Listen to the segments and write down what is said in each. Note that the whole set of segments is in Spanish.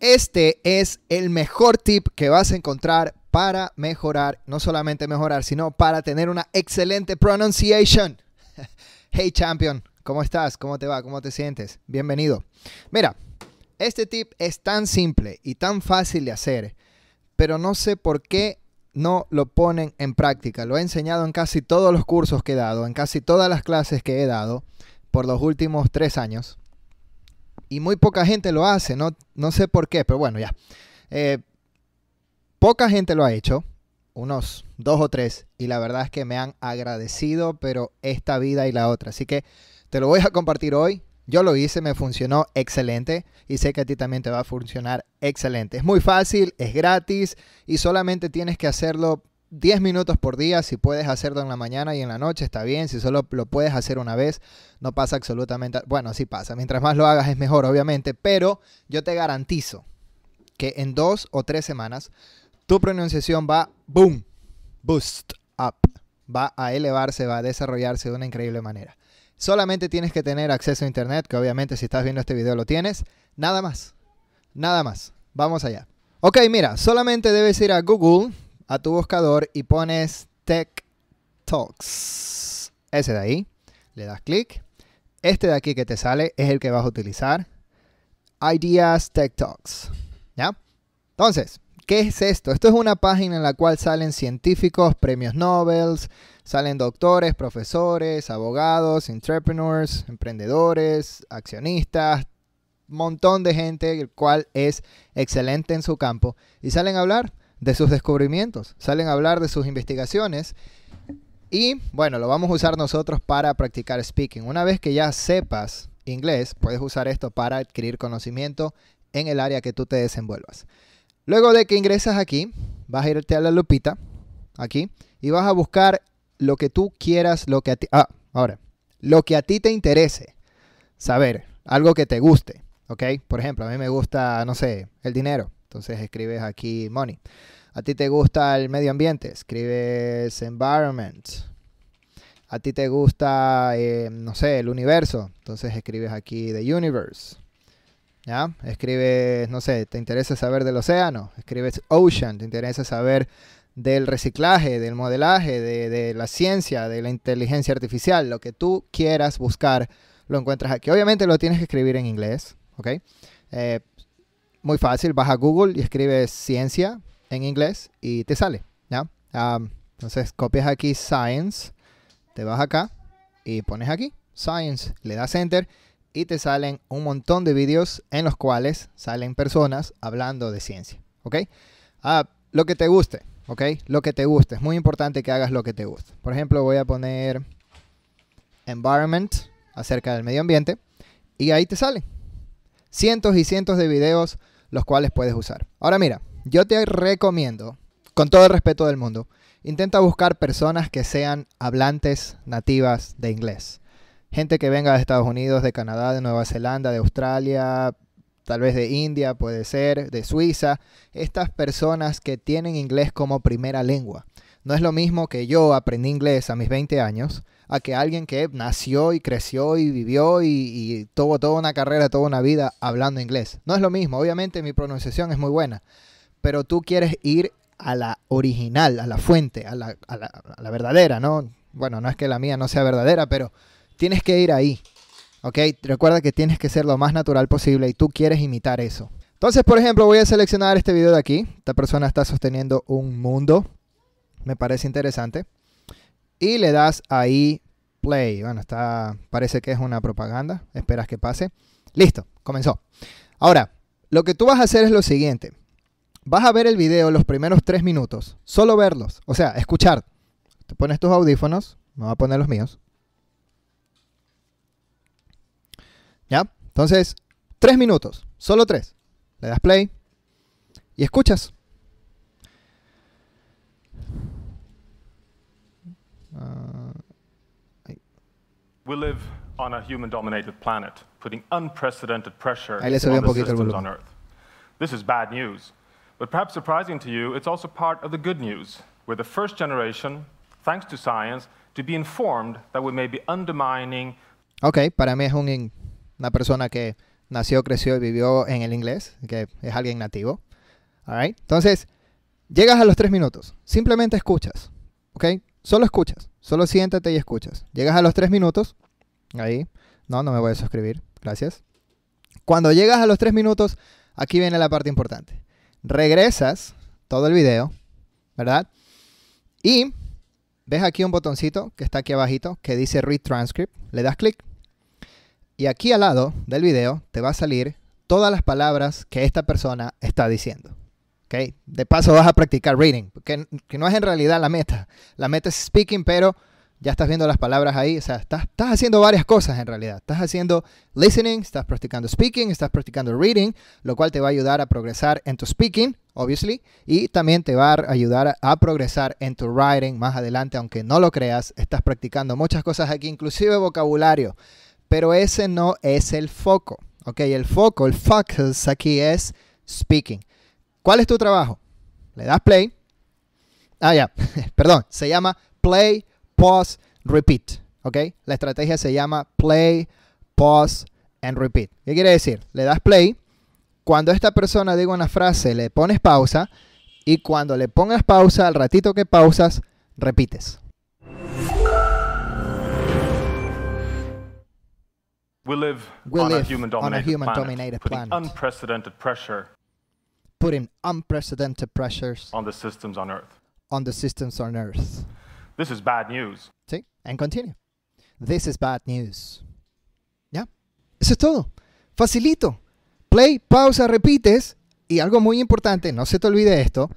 Este es el mejor tip que vas a encontrar para mejorar, no solamente mejorar, sino para tener una excelente pronunciation. hey champion, ¿cómo estás? ¿Cómo te va? ¿Cómo te sientes? Bienvenido. Mira, este tip es tan simple y tan fácil de hacer, pero no sé por qué no lo ponen en práctica. Lo he enseñado en casi todos los cursos que he dado, en casi todas las clases que he dado por los últimos tres años y muy poca gente lo hace, no, no sé por qué, pero bueno, ya. Eh, poca gente lo ha hecho, unos dos o tres, y la verdad es que me han agradecido, pero esta vida y la otra. Así que te lo voy a compartir hoy. Yo lo hice, me funcionó excelente y sé que a ti también te va a funcionar excelente. Es muy fácil, es gratis y solamente tienes que hacerlo 10 minutos por día, si puedes hacerlo en la mañana y en la noche está bien, si solo lo puedes hacer una vez, no pasa absolutamente, bueno, sí pasa, mientras más lo hagas es mejor, obviamente, pero yo te garantizo que en dos o tres semanas tu pronunciación va, boom, boost up, va a elevarse, va a desarrollarse de una increíble manera. Solamente tienes que tener acceso a internet, que obviamente si estás viendo este video lo tienes, nada más, nada más, vamos allá. Ok, mira, solamente debes ir a Google, a tu buscador y pones Tech Talks. Ese de ahí. Le das clic. Este de aquí que te sale es el que vas a utilizar. Ideas Tech Talks. ¿Ya? Entonces, ¿qué es esto? Esto es una página en la cual salen científicos, premios Nobel, salen doctores, profesores, abogados, entrepreneurs, emprendedores, accionistas, montón de gente, el cual es excelente en su campo, y salen a hablar de sus descubrimientos, salen a hablar de sus investigaciones y bueno, lo vamos a usar nosotros para practicar speaking. Una vez que ya sepas inglés, puedes usar esto para adquirir conocimiento en el área que tú te desenvuelvas. Luego de que ingresas aquí, vas a irte a la lupita, aquí, y vas a buscar lo que tú quieras, lo que a ti, ah, ahora, lo que a ti te interese saber, algo que te guste, ¿ok? Por ejemplo, a mí me gusta, no sé, el dinero. Entonces escribes aquí money. A ti te gusta el medio ambiente, escribes environment. A ti te gusta, eh, no sé, el universo, entonces escribes aquí the universe. ¿Ya? Escribes, no sé, te interesa saber del océano, escribes ocean, te interesa saber del reciclaje, del modelaje, de, la ciencia, de la inteligencia artificial, lo que tú quieras buscar, lo encuentras aquí. Obviamente lo tienes que escribir en inglés, ¿ok? Eh, muy fácil, vas a Google y escribes ciencia en inglés y te sale, ¿ya? entonces copias aquí science, te vas acá y pones aquí science, le das enter y te salen un montón de vídeos en los cuales salen personas hablando de ciencia, ¿ok? Ah, lo que te guste, ¿ok? Lo que te guste, es muy importante que hagas lo que te guste. Por ejemplo, voy a poner environment acerca del medio ambiente y ahí te sale cientos y cientos de videos los cuales puedes usar. Ahora mira, yo te recomiendo, con todo el respeto del mundo, intenta buscar personas que sean hablantes nativas de inglés. Gente que venga de Estados Unidos, de Canadá, de Nueva Zelanda, de Australia, tal vez de India, puede ser, de Suiza. Estas personas que tienen inglés como primera lengua. No es lo mismo que yo aprendí inglés a mis 20 años a que alguien que nació y creció y vivió y, tuvo toda una carrera, toda una vida hablando inglés. No es lo mismo, obviamente mi pronunciación es muy buena, pero tú quieres ir a la original, a la fuente, a la, a la, a la verdadera, ¿no? Bueno, no es que la mía no sea verdadera, pero tienes que ir ahí. ¿Ok? Recuerda que tienes que ser lo más natural posible y tú quieres imitar eso. Entonces, por ejemplo, voy a seleccionar este video de aquí. Esta persona está sosteniendo un mundo. Me parece interesante y le das ahí play. Bueno, está, parece que es una propaganda, esperas que pase. Listo, comenzó. Ahora, lo que tú vas a hacer es lo siguiente. Vas a ver el video los primeros tres minutos, solo verlos, o sea, escuchar. Te pones tus audífonos, me voy a poner los míos. ¿Ya? Entonces, tres minutos, solo tres. Le das play y escuchas. Uh, I... We live on a human-dominated planet, putting unprecedented pressure on the systems on Earth. This is bad news, but perhaps surprising to you, it's also part of the good news. We're the first generation, thanks to science, to be informed that we may be undermining. Okay, para mí es un, una persona que nació, creció y vivió en el inglés, que es alguien nativo. All right. Entonces, llegas a los tres minutos, simplemente escuchas, okay? Solo escuchas, solo siéntate y escuchas. Llegas a los tres minutos, ahí, no, no me voy a suscribir, gracias. Cuando llegas a los tres minutos, aquí viene la parte importante. Regresas todo el video, ¿verdad? Y ves aquí un botoncito que está aquí abajito que dice Read Transcript, le das clic. Y aquí al lado del video te va a salir todas las palabras que esta persona está diciendo. Okay. De paso vas a practicar reading, que, no es en realidad la meta. La meta es speaking, pero ya estás viendo las palabras ahí. O sea, estás, haciendo varias cosas en realidad. Estás haciendo listening, estás practicando speaking, estás practicando reading, lo cual te va a ayudar a progresar en tu speaking, obviously, y también te va a ayudar a, progresar en tu writing más adelante, aunque no lo creas. Estás practicando muchas cosas aquí, inclusive vocabulario, pero ese no es el foco. Ok, el foco, el focus aquí es speaking. ¿Cuál es tu trabajo? Le das play. Ah, ya, perdón, se llama play, pause, repeat. ¿Ok? La estrategia se llama play, pause, and repeat. ¿Qué quiere decir? Le das play. Cuando esta persona diga una frase, le pones pausa. Y cuando le pongas pausa, al ratito que pausas, repites. We live, on, a human putting unprecedented pressures on the systems on Earth. On the systems on Earth. This is bad news. See? And continue. This is bad news. Yeah. Eso es todo. Facilito. Play, pausa, repites. Y algo muy importante, no se te olvide esto,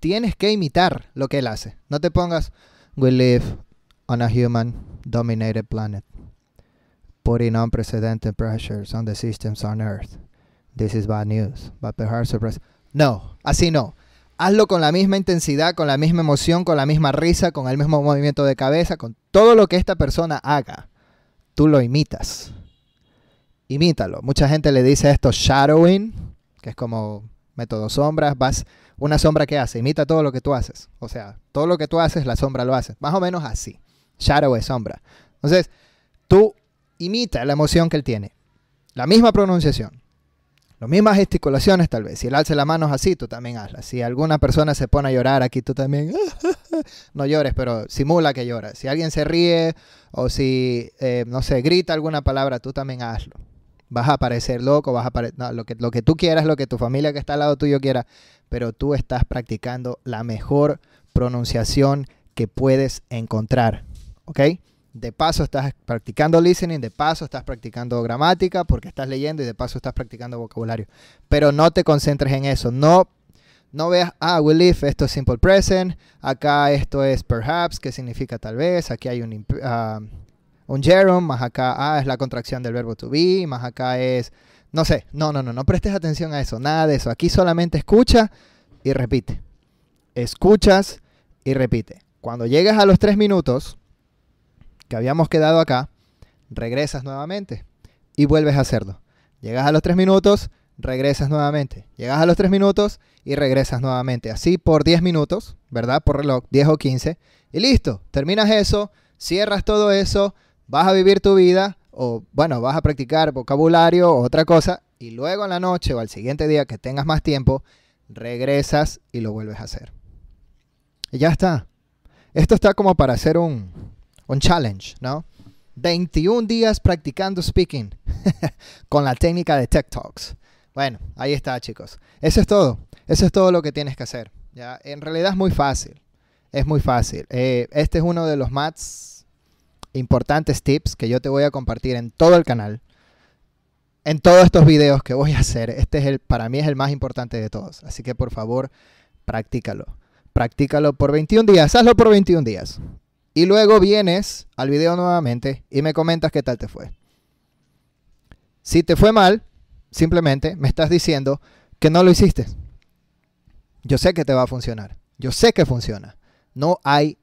tienes que imitar lo que él hace. No te pongas, we live on a human dominated planet, putting unprecedented pressures on the systems on Earth. This is bad news, but perhaps surprise. No, así no. Hazlo con la misma intensidad, con la misma emoción, con la misma risa, con el mismo movimiento de cabeza, con todo lo que esta persona haga. Tú lo imitas. Imítalo. Mucha gente le dice esto shadowing, que es como método sombras. Vas, una sombra que hace, imita todo lo que tú haces. O sea, todo lo que tú haces, la sombra lo hace. Más o menos así. Shadow es sombra. Entonces, tú imita la emoción que él tiene. La misma pronunciación. Las mismas gesticulaciones tal vez. Si él alza las manos así, tú también hazlas. Si alguna persona se pone a llorar aquí, tú también no llores, pero simula que lloras. Si alguien se ríe o si, eh, no sé, grita alguna palabra, tú también hazlo. Vas a parecer loco, vas a parecer... lo, que, lo que tú quieras, lo que tu familia que está al lado tuyo quiera, pero tú estás practicando la mejor pronunciación que puedes encontrar. ¿Ok? de paso estás practicando listening, de paso estás practicando gramática porque estás leyendo y de paso estás practicando vocabulario. Pero no te concentres en eso, no no veas, ah, we live, esto es simple present, acá esto es perhaps, que significa tal vez, aquí hay un, ah, un gerund, más acá, ah, es la contracción del verbo to be, más acá es, no sé, no, no, no, no prestes atención a eso, nada de eso, aquí solamente escucha y repite, escuchas y repite. Cuando llegues a los tres minutos, que habíamos quedado acá, regresas nuevamente y vuelves a hacerlo. Llegas a los tres minutos, regresas nuevamente. Llegas a los tres minutos y regresas nuevamente. Así por 10 minutos, ¿verdad? Por reloj, 10 o 15. Y listo, terminas eso, cierras todo eso, vas a vivir tu vida o bueno, vas a practicar vocabulario o otra cosa y luego en la noche o al siguiente día que tengas más tiempo, regresas y lo vuelves a hacer. Y ya está. Esto está como para hacer un, un challenge, ¿no? 21 días practicando speaking con la técnica de Tech Talks. Bueno, ahí está, chicos. Eso es todo. Eso es todo lo que tienes que hacer. ¿ya? En realidad es muy fácil. Es muy fácil. Eh, este es uno de los más importantes tips que yo te voy a compartir en todo el canal. En todos estos videos que voy a hacer. Este es el, para mí es el más importante de todos. Así que por favor, practícalo. Practícalo por 21 días. Hazlo por 21 días. Y luego vienes al video nuevamente y me comentas qué tal te fue. Si te fue mal, simplemente me estás diciendo que no lo hiciste. Yo sé que te va a funcionar. Yo sé que funciona. No hay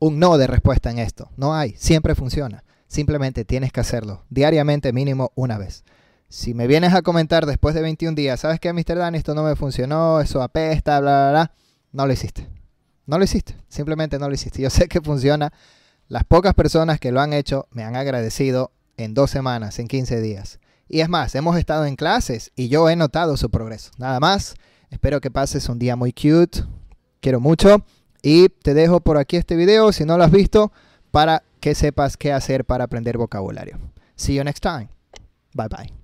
un no de respuesta en esto. No hay. Siempre funciona. Simplemente tienes que hacerlo. Diariamente mínimo una vez. Si me vienes a comentar después de 21 días, ¿sabes que Mr. Dan? Esto no me funcionó, eso apesta, bla, bla, bla. No lo hiciste. No lo hiciste, simplemente no lo hiciste. Yo sé que funciona. Las pocas personas que lo han hecho me han agradecido en dos semanas, en 15 días. Y es más, hemos estado en clases y yo he notado su progreso. Nada más, espero que pases un día muy cute. Quiero mucho. Y te dejo por aquí este video, si no lo has visto, para que sepas qué hacer para aprender vocabulario. See you next time. Bye bye.